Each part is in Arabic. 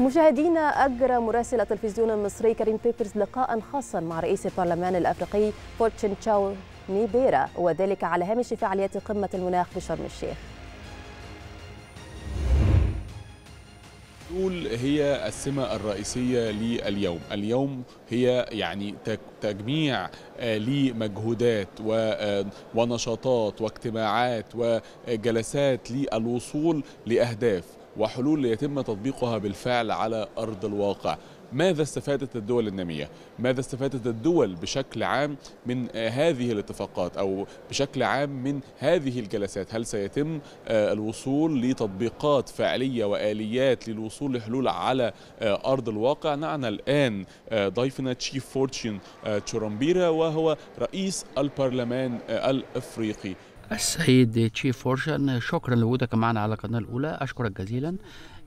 مشاهدينا أجرى مراسل التلفزيون المصري كريم بيبرز لقاء خاصا مع رئيس البرلمان الأفريقي فورتشن تشاو نيبيرا وذلك على هامش فعاليات قمة المناخ بشرم الشيخ دول هي السمة الرئيسية لليوم اليوم هي يعني تجميع آه، لمجهودات آه، ونشاطات واجتماعات وجلسات للوصول لأهداف وحلول يتم تطبيقها بالفعل على أرض الواقع ماذا استفادت الدول النامية؟ ماذا استفادت الدول بشكل عام من هذه الاتفاقات أو بشكل عام من هذه الجلسات؟ هل سيتم آه، الوصول لتطبيقات فعلية وآليات للوصول لحلول على آه، أرض الواقع؟ نعنا الآن آه، ضيفنا تشيف فورتشين تشورمبيرا وهو رئيس البرلمان الإفريقي السيد تشيف فورشن شكرا لوجودك معنا على القناة الأولى أشكرك جزيلا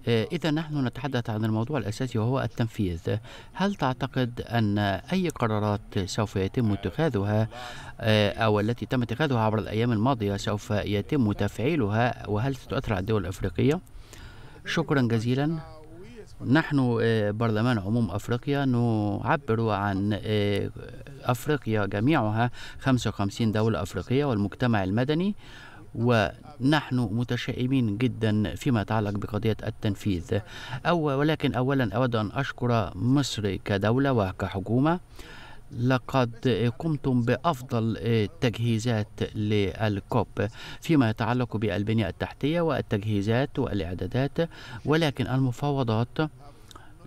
آه، إذا نحن نتحدث عن الموضوع الأساسي وهو التنفيذ هل تعتقد أن أي قرارات سوف يتم اتخاذها آه، أو التي تم اتخاذها عبر الأيام الماضية سوف يتم تفعيلها وهل ستؤثر على الدول الأفريقية؟ شكرا جزيلا نحن آه، برلمان عموم أفريقيا نعبر عن آه، أفريقيا جميعها 55 دولة أفريقية والمجتمع المدني ونحن متشائمين جدا فيما يتعلق بقضية التنفيذ أو ولكن أولا أود أن أشكر مصر كدولة وكحكومة لقد قمتم بأفضل تجهيزات للكوب فيما يتعلق بالبنية التحتية والتجهيزات والإعدادات ولكن المفاوضات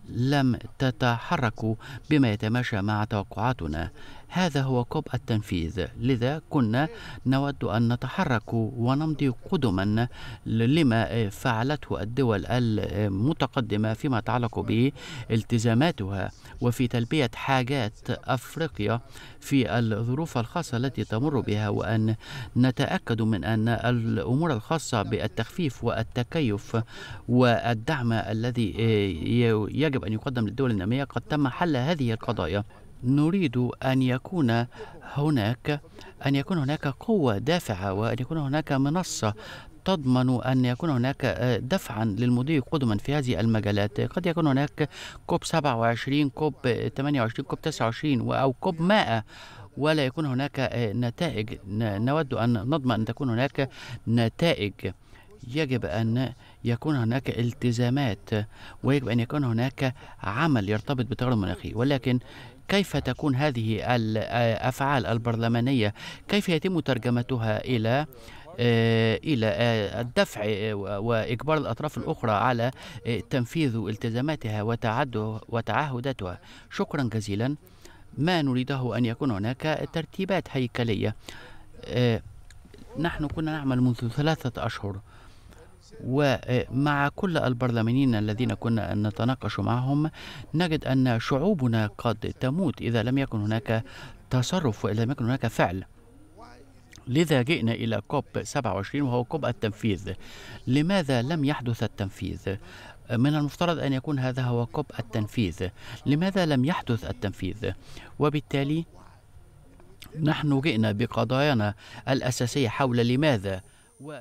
لم تتحرك بما يتماشى مع توقعاتنا هذا هو كوب التنفيذ لذا كنا نود أن نتحرك ونمضي قدما لما فعلته الدول المتقدمة فيما يتعلق بالتزاماتها وفي تلبية حاجات أفريقيا في الظروف الخاصة التي تمر بها وأن نتأكد من أن الأمور الخاصة بالتخفيف والتكيف والدعم الذي يجب أن يقدم للدول النامية قد تم حل هذه القضايا نريد أن يكون هناك أن يكون هناك قوة دافعة وأن يكون هناك منصة تضمن أن يكون هناك آه، دفعا للمضي قدما في هذه المجالات قد يكون هناك كوب 27 كوب 28 آه، كوب 29 أو كوب 100 ولا يكون هناك آه، نتائج نود أن نضمن أن تكون هناك نتائج يجب أن يكون هناك التزامات ويجب أن يكون هناك عمل يرتبط بالتغير المناخي ولكن كيف تكون هذه الأفعال البرلمانية كيف يتم ترجمتها إلى آه، الى آه، الدفع واجبار الاطراف الاخرى على آه، تنفيذ التزاماتها وتعهداتها شكرا جزيلا ما نريده ان يكون هناك ترتيبات هيكليه نحن كنا نعمل منذ ثلاثه اشهر ومع كل البرلمانيين الذين كنا نتناقش معهم نجد أن شعوبنا قد تموت إذا لم يكن هناك تصرف وإذا لم يكن هناك فعل لذا جئنا إلى كوب 27 وهو كوب التنفيذ لماذا لم يحدث التنفيذ؟ من المفترض أن يكون هذا هو كوب التنفيذ لماذا لم يحدث التنفيذ؟ وبالتالي نحن جئنا بقضايانا الأساسية حول لماذا و...